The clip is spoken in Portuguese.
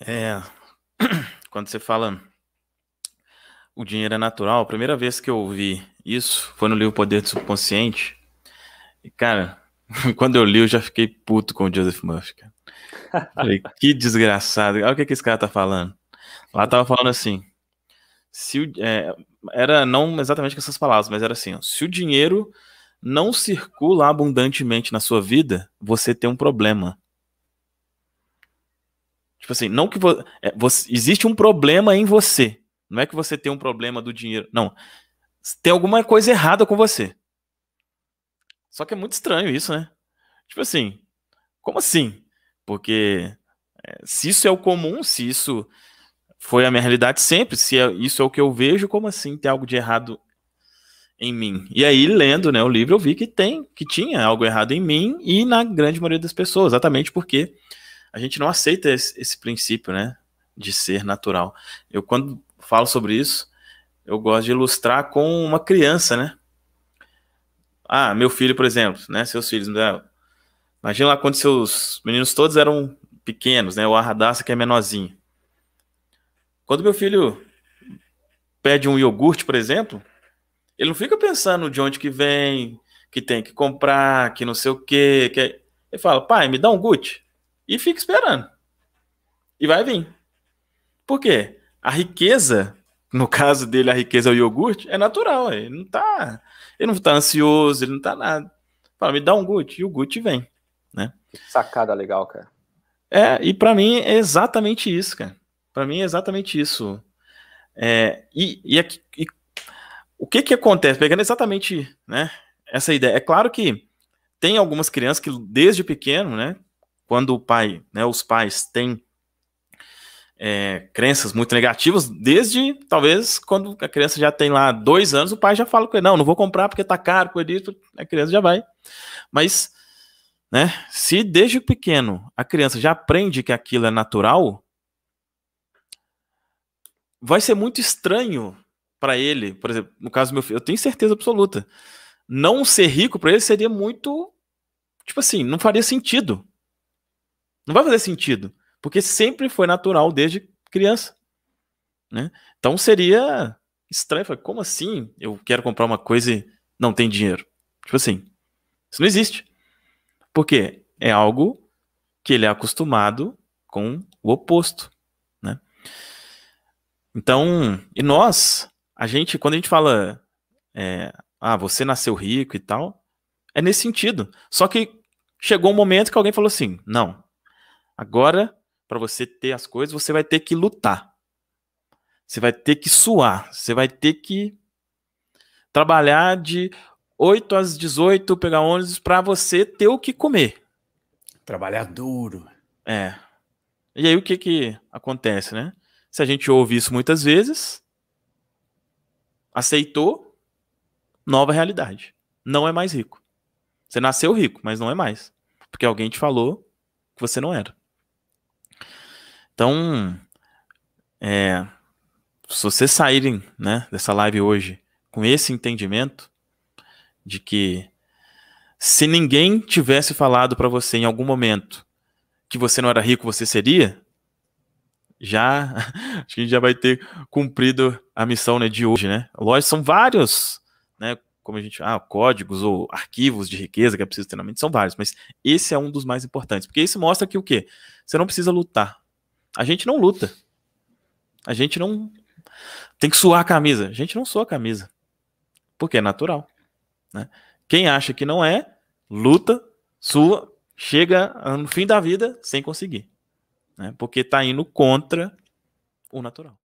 É, quando você fala o dinheiro é natural, a primeira vez que eu ouvi isso foi no livro Poder do Subconsciente. E, cara, quando eu li, eu já fiquei puto com o Joseph Murphy, cara. Falei, que desgraçado. Olha o que, que esse cara tá falando. Lá tava falando assim. Se, é, era não exatamente com essas palavras, mas era assim: ó, se o dinheiro não circula abundantemente na sua vida, você tem um problema. Tipo assim, não que vo, é, você, existe um problema em você. Não é que você tem um problema do dinheiro. Não. Tem alguma coisa errada com você. Só que é muito estranho isso, né? Tipo assim, como assim? Porque é, se isso é o comum, se isso foi a minha realidade sempre, se é, isso é o que eu vejo, como assim tem algo de errado em mim? E aí, lendo né, o livro, eu vi que tem, que tinha algo errado em mim e na grande maioria das pessoas, exatamente porque a gente não aceita esse, esse princípio, né? De ser natural. Eu, quando falo sobre isso, eu gosto de ilustrar com uma criança, né? Ah, meu filho, por exemplo, né? Seus filhos. Né? Imagina lá quando seus meninos todos eram pequenos, né? O Arradaça que é menorzinho. Quando meu filho pede um iogurte, por exemplo, ele não fica pensando de onde que vem, que tem que comprar, que não sei o quê. Que... É, ele fala, pai, me dá um guti e fica esperando. E vai vir. Por quê? A riqueza, no caso dele, a riqueza é o iogurte, é natural. Ele não tá, ele não tá ansioso, ele não tá nada. Fala, me dá um gut e o gut vem, né? Sacada legal, cara. É, e para mim é exatamente isso, cara. Para mim é exatamente isso. É, e, e, e, o que que acontece? Pegando exatamente, né, essa ideia. É claro que tem algumas crianças que desde pequeno, né, quando o pai, né, os pais têm é, crenças muito negativas, desde talvez quando a criança já tem lá dois anos, o pai já fala com ele: não, não vou comprar porque tá caro, por isso, a criança já vai. Mas, né, se desde pequeno a criança já aprende que aquilo é natural, vai ser muito estranho para ele, por exemplo, no caso do meu filho, eu tenho certeza absoluta. Não ser rico para ele seria muito. Tipo assim, não faria sentido não vai fazer sentido, porque sempre foi natural desde criança. Né? Então seria estranho, como assim eu quero comprar uma coisa e não tem dinheiro? Tipo assim, isso não existe. Porque é algo que ele é acostumado com o oposto. Né? Então, e nós, a gente, quando a gente fala, é, ah, você nasceu rico e tal, é nesse sentido. Só que chegou um momento que alguém falou assim: não, Agora, para você ter as coisas, você vai ter que lutar. Você vai ter que suar. Você vai ter que trabalhar de 8 às 18, pegar ônibus para você ter o que comer. Trabalhar duro. É. E aí o que que acontece, né? Se a gente ouve isso muitas vezes, aceitou nova realidade. Não é mais rico. Você nasceu rico, mas não é mais, porque alguém te falou que você não era. Então, é, se vocês saírem né, dessa live hoje com esse entendimento de que se ninguém tivesse falado para você em algum momento que você não era rico, você seria, já acho que a gente já vai ter cumprido a missão né, de hoje, né? Lógico, são vários, né? Como a gente, ah, códigos ou arquivos de riqueza que é preciso ter na mente, são vários, mas esse é um dos mais importantes, porque isso mostra que o quê? Você não precisa lutar, a gente não luta. A gente não tem que suar a camisa. A gente não sua a camisa. Porque é natural. Né? Quem acha que não é, luta, sua, chega no fim da vida sem conseguir. Né? Porque está indo contra o natural.